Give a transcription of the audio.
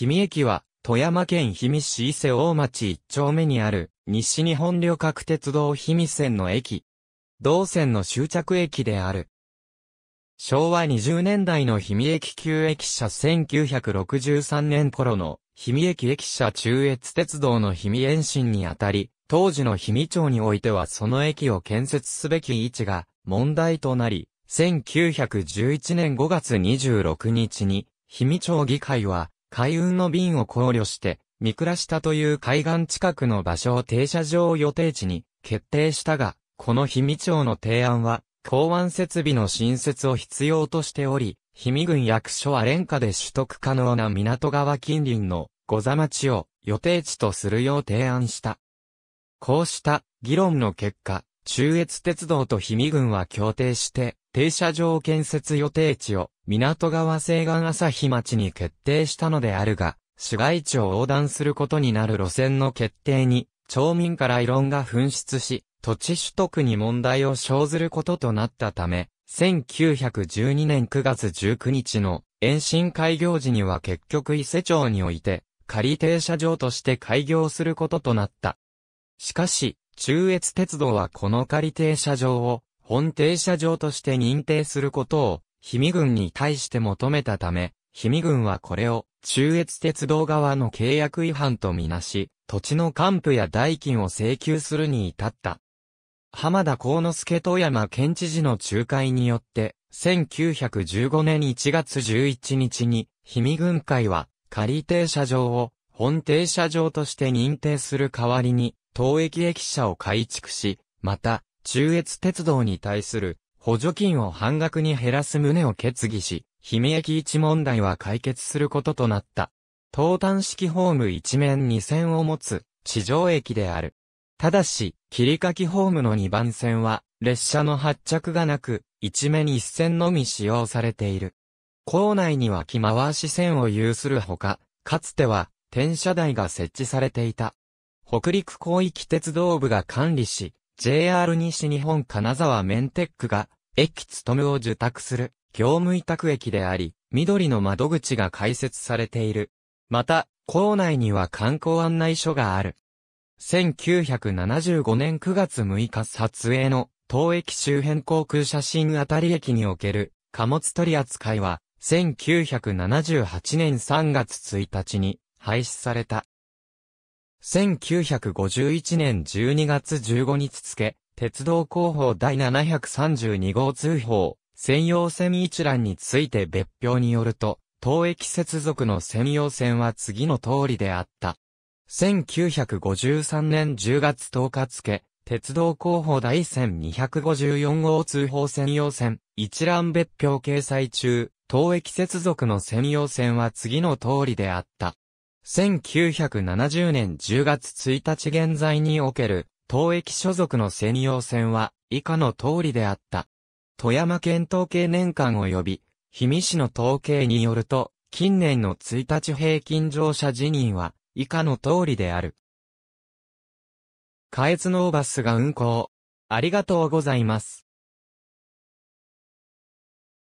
氷見駅は、富山県氷見市伊勢大町一丁目にある、西日本旅客鉄道氷見線の駅。同線の終着駅である。昭和20年代の氷見駅旧駅舎1963年頃の氷見駅駅舎中越鉄道の氷見延伸にあたり、当時の氷見町においてはその駅を建設すべき位置が問題となり、1911年5月26日に、氷見町議会は海運の便を考慮して、見したという海岸近くの場所を停車場を予定地に決定したが、この氷見町の提案は、港湾設備の新設を必要としており、氷見郡役所は廉価で取得可能な港川近隣の御座町を予定地とするよう提案した。こうした議論の結果、中越鉄道と氷見郡は協定して、停車場建設予定地を港川西岸朝日町に決定したのであるが、市街地を横断することになる路線の決定に、町民から異論が噴出し、土地取得に問題を生ずることとなったため、1912年9月19日の延伸開業時には結局伊勢町において、仮停車場として開業することとなった。しかし、中越鉄道はこの仮停車場を本停車場として認定することを、氷見郡に対して求めたため、氷見郡はこれを中越鉄道側の契約違反とみなし、土地の還付や代金を請求するに至った。浜田幸之助富山県知事の仲介によって、1915年1月11日に、氷見郡会は仮停車場を本停車場として認定する代わりに、東駅駅舎を改築し、また、中越鉄道に対する補助金を半額に減らす旨を決議し、姫駅一問題は解決することとなった。東端式ホーム一面2線を持つ地上駅である。ただし、切り欠きホームの2番線は列車の発着がなく、一面1線のみ使用されている。構内には木回し線を有するほか、かつては転車台が設置されていた。北陸広域鉄道部が管理し、JR 西日本金沢メンテックが、駅勤を受託する、業務委託駅であり、緑の窓口が開設されている。また、校内には観光案内所がある。1975年9月6日撮影の、当駅周辺航空写真あたり駅における、貨物取扱いは、1978年3月1日に、廃止された。1951年12月15日付、鉄道広報第732号通報、専用線一覧について別表によると、当駅接続の専用線は次の通りであった。1953年10月10日付、鉄道広報第1254号通報専用線、一覧別表掲載中、当駅接続の専用線は次の通りであった。1970年10月1日現在における、東駅所属の専用線は、以下の通りであった。富山県統計年間及び、氷見市の統計によると、近年の1日平均乗車辞任は、以下の通りである。下越ノーバスが運行。ありがとうございます。